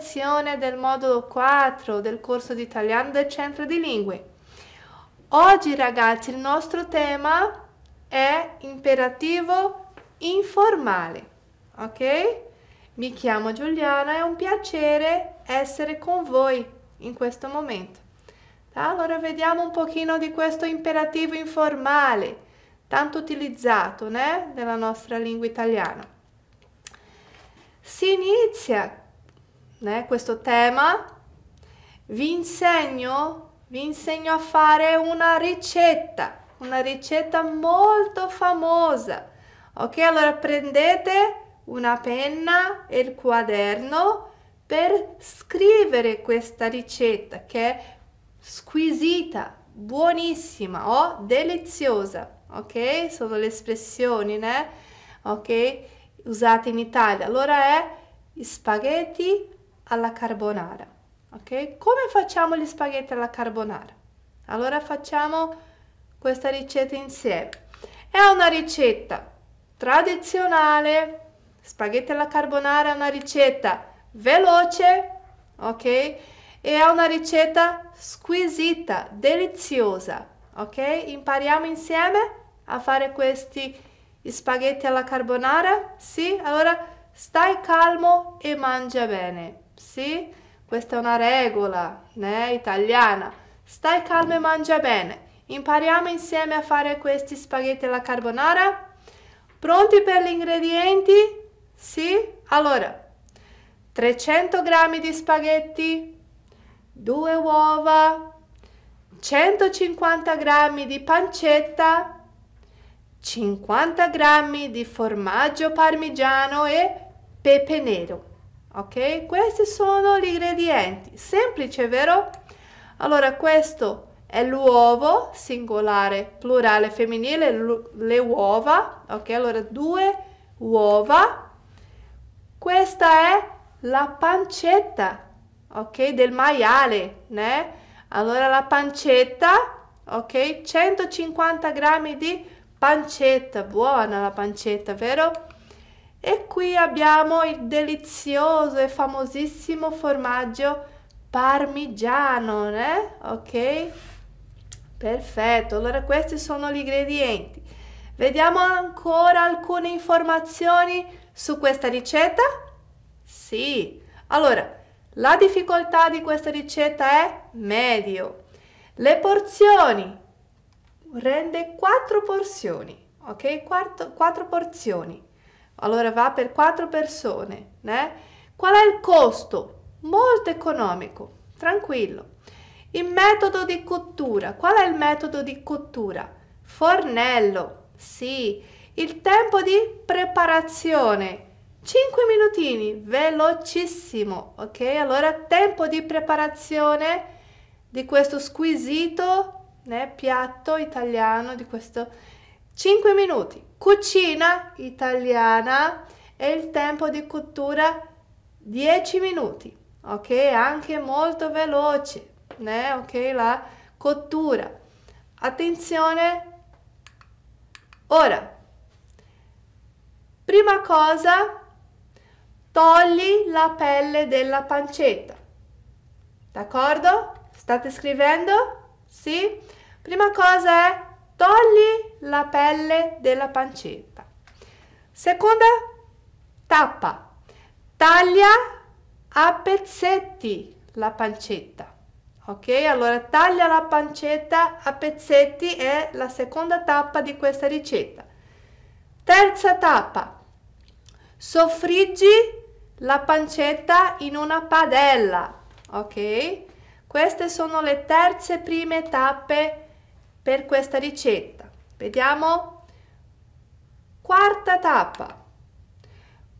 lezione del modulo 4 del corso di italiano del centro di lingue. Oggi ragazzi il nostro tema è imperativo informale, ok? Mi chiamo Giuliana, è un piacere essere con voi in questo momento. Allora vediamo un pochino di questo imperativo informale, tanto utilizzato né? nella nostra lingua italiana. Si inizia eh, questo tema, vi insegno, vi insegno a fare una ricetta, una ricetta molto famosa. Ok, allora prendete una penna e il quaderno per scrivere questa ricetta che è squisita, buonissima oh, deliziosa. Ok, sono le espressioni, né? Ok, usate in Italia. Allora è spaghetti alla carbonara. Ok? Come facciamo gli spaghetti alla carbonara? Allora facciamo questa ricetta insieme. È una ricetta tradizionale. Spaghetti alla carbonara è una ricetta veloce, ok? E è una ricetta squisita, deliziosa, ok? Impariamo insieme a fare questi spaghetti alla carbonara? Sì? Allora stai calmo e mangia bene. Sì, questa è una regola né, italiana. Stai calmo e mangia bene. Impariamo insieme a fare questi spaghetti alla carbonara? Pronti per gli ingredienti? Sì? Allora, 300 g di spaghetti, 2 uova, 150 g di pancetta, 50 g di formaggio parmigiano e pepe nero ok questi sono gli ingredienti semplice vero allora questo è l'uovo singolare plurale femminile le uova ok allora due uova questa è la pancetta ok del maiale né allora la pancetta ok 150 grammi di pancetta buona la pancetta vero e qui abbiamo il delizioso e famosissimo formaggio parmigiano, eh? ok? Perfetto, allora questi sono gli ingredienti. Vediamo ancora alcune informazioni su questa ricetta? Sì, allora la difficoltà di questa ricetta è medio. Le porzioni rende 4 porzioni, ok? 4, 4 porzioni. Allora va per quattro persone, né? Qual è il costo? Molto economico, tranquillo. Il metodo di cottura. Qual è il metodo di cottura? Fornello. Sì. Il tempo di preparazione. 5 minutini, velocissimo, ok? Allora, tempo di preparazione di questo squisito né, piatto italiano, di questo 5 minuti. Cucina italiana e il tempo di cottura 10 minuti, ok? Anche molto veloce, né? Ok, la cottura. Attenzione, ora, prima cosa, togli la pelle della pancetta, d'accordo? State scrivendo? Sì? Prima cosa è Togli la pelle della pancetta. Seconda tappa. Taglia a pezzetti la pancetta. Ok, allora taglia la pancetta a pezzetti è la seconda tappa di questa ricetta. Terza tappa. Soffriggi la pancetta in una padella. Ok? Queste sono le terze prime tappe per questa ricetta. Vediamo. Quarta tappa.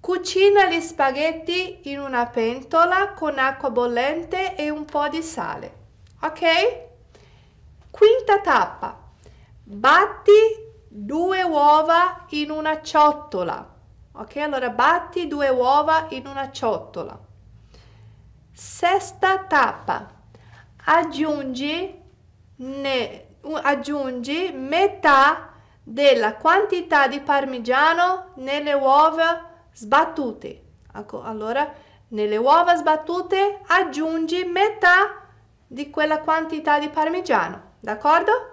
Cucina gli spaghetti in una pentola con acqua bollente e un po' di sale. Ok? Quinta tappa. Batti due uova in una ciotola. Ok? Allora batti due uova in una ciotola. Sesta tappa. Aggiungi ne aggiungi metà della quantità di parmigiano nelle uova sbattute. allora, nelle uova sbattute aggiungi metà di quella quantità di parmigiano, d'accordo?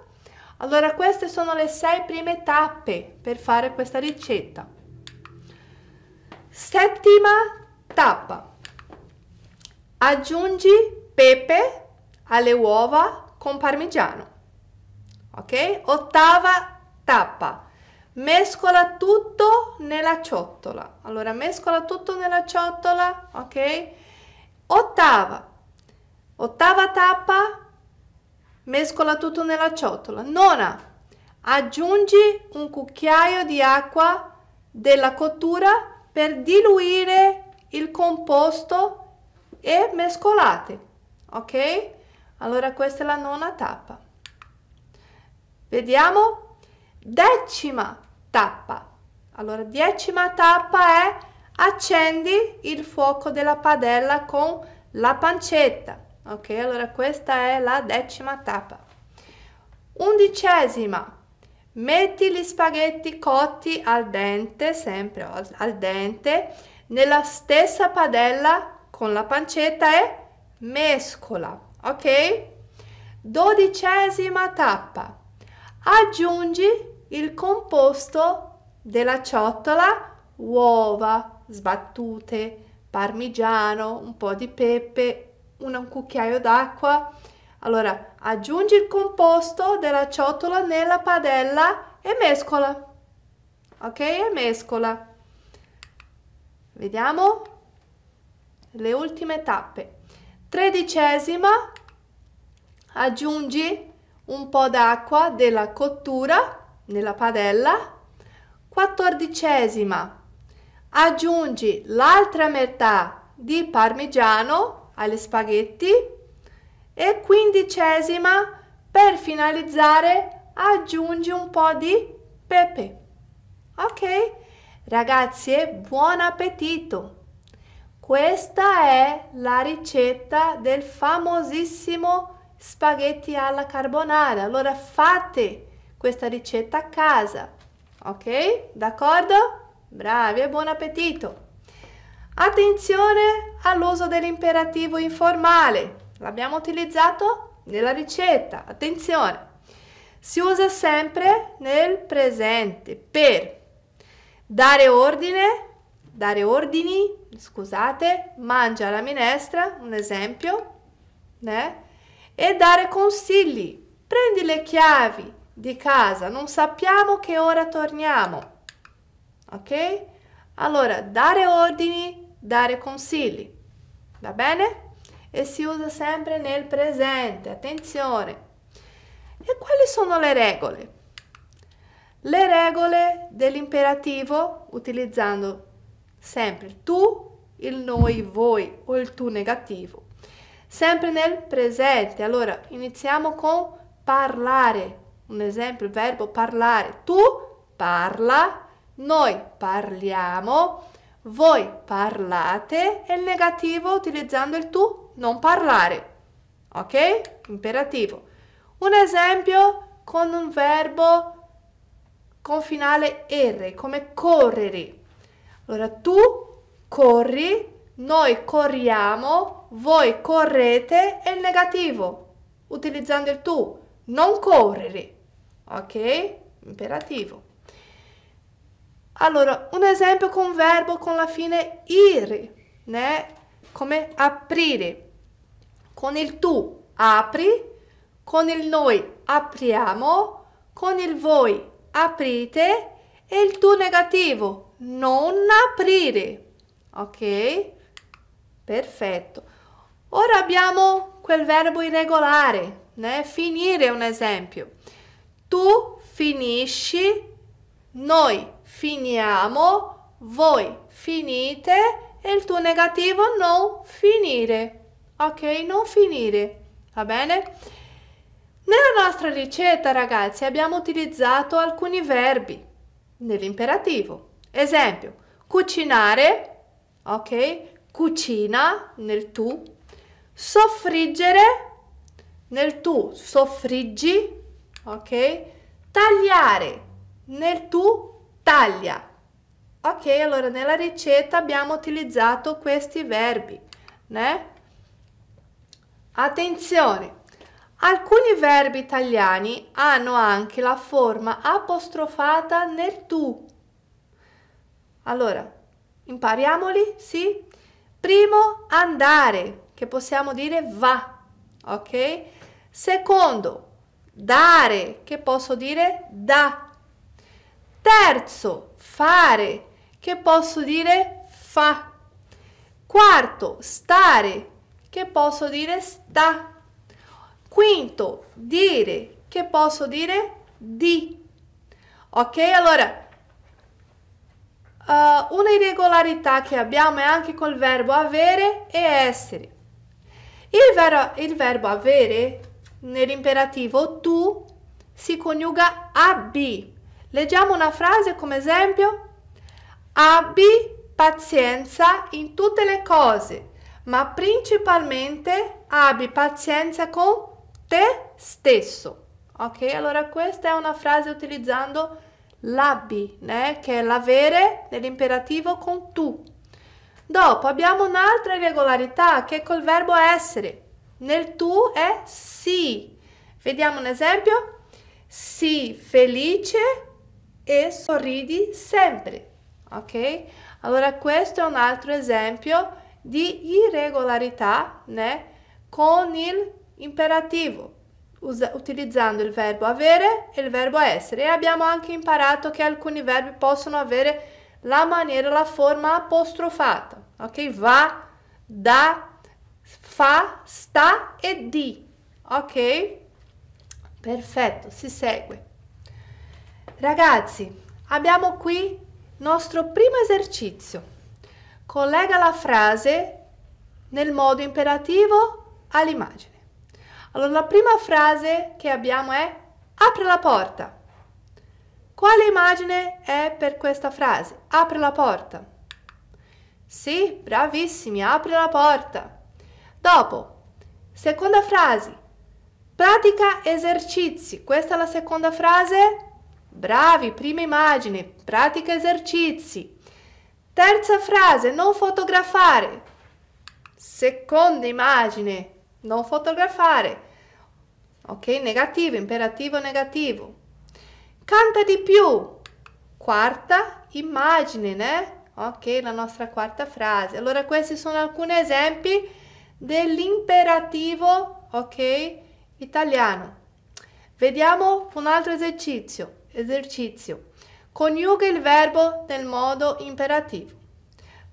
Allora, queste sono le sei prime tappe per fare questa ricetta. Settima tappa. Aggiungi pepe alle uova con parmigiano ok? Ottava tappa. Mescola tutto nella ciotola. Allora, mescola tutto nella ciotola, ok? Ottava. Ottava tappa, mescola tutto nella ciotola. Nona, aggiungi un cucchiaio di acqua della cottura per diluire il composto e mescolate, ok? Allora questa è la nona tappa. Vediamo. Decima tappa. Allora, decima tappa è accendi il fuoco della padella con la pancetta. Ok, allora questa è la decima tappa. Undicesima. Metti gli spaghetti cotti al dente, sempre al, al dente, nella stessa padella con la pancetta e mescola. Ok? Dodicesima tappa aggiungi il composto della ciotola, uova sbattute, parmigiano, un po' di pepe, un cucchiaio d'acqua. Allora, aggiungi il composto della ciotola nella padella e mescola. Ok? E mescola. Vediamo le ultime tappe. Tredicesima, aggiungi un po' d'acqua della cottura nella padella, quattordicesima, aggiungi l'altra metà di parmigiano agli spaghetti e quindicesima, per finalizzare aggiungi un po' di pepe. Ok? Ragazzi, buon appetito! Questa è la ricetta del famosissimo spaghetti alla carbonara. Allora fate questa ricetta a casa, ok? D'accordo? Bravi e buon appetito! Attenzione all'uso dell'imperativo informale. L'abbiamo utilizzato nella ricetta. Attenzione! Si usa sempre nel presente per dare ordine, dare ordini, scusate, mangia la minestra, un esempio, né? e dare consigli. Prendi le chiavi di casa, non sappiamo che ora torniamo. Ok? Allora, dare ordini, dare consigli. Va bene? E si usa sempre nel presente, attenzione. E quali sono le regole? Le regole dell'imperativo utilizzando sempre il tu, il noi, voi o il tu negativo sempre nel presente. Allora, iniziamo con parlare. Un esempio, il verbo parlare. Tu parla, noi parliamo, voi parlate e il negativo utilizzando il tu, non parlare. Ok? Imperativo. Un esempio con un verbo con finale R, come correre. Allora, tu corri, noi corriamo, voi correte e il negativo, utilizzando il tu. Non correre, ok? Imperativo. Allora, un esempio con verbo con la fine ir, né? Come aprire. Con il tu apri, con il noi apriamo, con il voi aprite e il tu negativo non aprire. Ok? Perfetto. Ora abbiamo quel verbo irregolare, né? Finire un esempio. Tu finisci, noi finiamo, voi finite e il tuo negativo non finire. Ok? Non finire. Va bene? Nella nostra ricetta, ragazzi, abbiamo utilizzato alcuni verbi nell'imperativo. Esempio, cucinare, ok? cucina nel tu, soffriggere nel tu soffriggi, ok? Tagliare nel tu taglia. Ok, allora nella ricetta abbiamo utilizzato questi verbi, né? Attenzione! Alcuni verbi italiani hanno anche la forma apostrofata nel tu. Allora, impariamoli, sì? Primo, andare, che possiamo dire va, ok? Secondo, dare, che posso dire da. Terzo, fare, che posso dire fa. Quarto, stare, che posso dire sta. Quinto, dire, che posso dire di. Ok? Allora, uh, una irregolarità che abbiamo è anche col verbo avere e essere. Il, ver il verbo avere nell'imperativo tu si coniuga a b. Leggiamo una frase come esempio. Abbi pazienza in tutte le cose, ma principalmente abbi pazienza con te stesso. Ok? Allora questa è una frase utilizzando l'abbi, eh, che è l'avere nell'imperativo con tu. Dopo abbiamo un'altra irregolarità che è col verbo essere. Nel tu è sì. Vediamo un esempio. Sii felice e sorridi sempre. Ok? Allora questo è un altro esempio di irregolarità, né? Con il utilizzando il verbo avere e il verbo essere. E abbiamo anche imparato che alcuni verbi possono avere la maniera, la forma apostrofata, ok? Va, da, fa, sta e di, ok? Perfetto, si segue. Ragazzi, abbiamo qui il nostro primo esercizio. Collega la frase nel modo imperativo all'immagine. Allora, la prima frase che abbiamo è apri la porta. Quale immagine è per questa frase? Apri la porta. Sì, bravissimi, apri la porta. Dopo, seconda frase, pratica esercizi. Questa è la seconda frase. Bravi, prima immagine, pratica esercizi. Terza frase, non fotografare. Seconda immagine, non fotografare ok? Negativo, imperativo, negativo. Canta di più, quarta immagine, né? Ok, la nostra quarta frase. Allora questi sono alcuni esempi dell'imperativo, ok? Italiano. Vediamo un altro esercizio. Esercizio. Coniuga il verbo nel modo imperativo.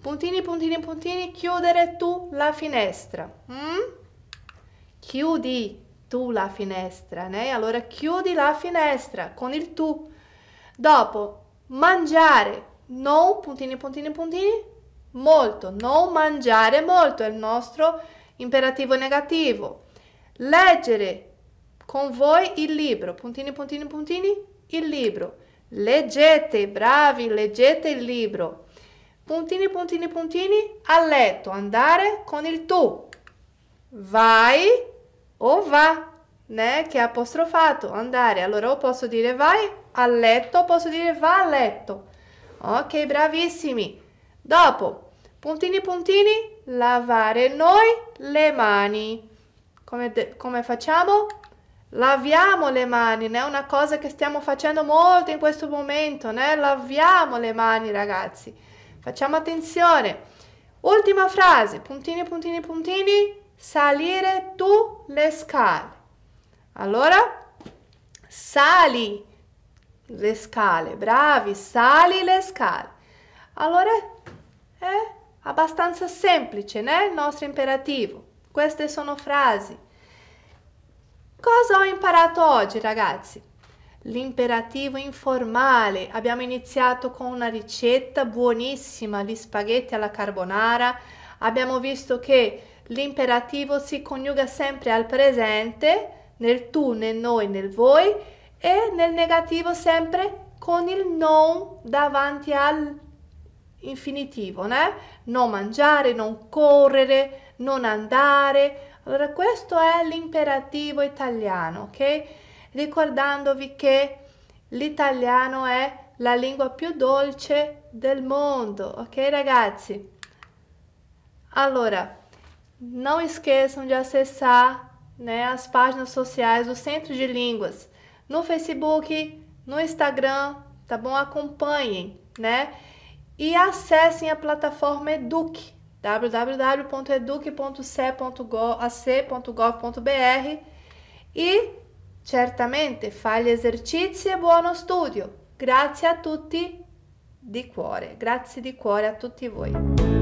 Puntini, puntini, puntini, chiudere tu la finestra. Mm? Chiudi tu la finestra, né? Allora chiudi la finestra con il tu. Dopo, mangiare, non puntini, puntini, puntini, molto. Non mangiare molto è il nostro imperativo negativo. Leggere con voi il libro, puntini, puntini, puntini, il libro. Leggete, bravi, leggete il libro. Puntini, puntini, puntini, a letto, andare con il tu. Vai o va, né, che è apostrofato, andare. Allora o posso dire vai a letto, posso dire va a letto. Ok, bravissimi. Dopo, puntini puntini, lavare noi le mani. Come, come facciamo? Laviamo le mani, è una cosa che stiamo facendo molto in questo momento, né? laviamo le mani ragazzi, facciamo attenzione. Ultima frase, puntini, puntini, puntini, salire tu le scale. Allora, sali le scale, bravi, sali le scale. Allora, è abbastanza semplice, né? Il nostro imperativo. Queste sono frasi. Cosa ho imparato oggi, ragazzi? L'imperativo informale. Abbiamo iniziato con una ricetta buonissima gli spaghetti alla carbonara. Abbiamo visto che L'imperativo si coniuga sempre al presente, nel tu, nel noi, nel voi e nel negativo sempre con il non davanti all'infinitivo, né? non mangiare, non correre, non andare. Allora questo è l'imperativo italiano, ok? Ricordandovi che l'italiano è la lingua più dolce del mondo, ok ragazzi? Allora, Não esqueçam de acessar né, as páginas sociais do Centro de Línguas no Facebook, no Instagram, tá bom? Acompanhem, né? E acessem a plataforma Eduque, www.eduque.ac.gov.br e certamente fale exercício é e buono studio. Grazie a tutti di cuore, grazie di cuore a tutti voi.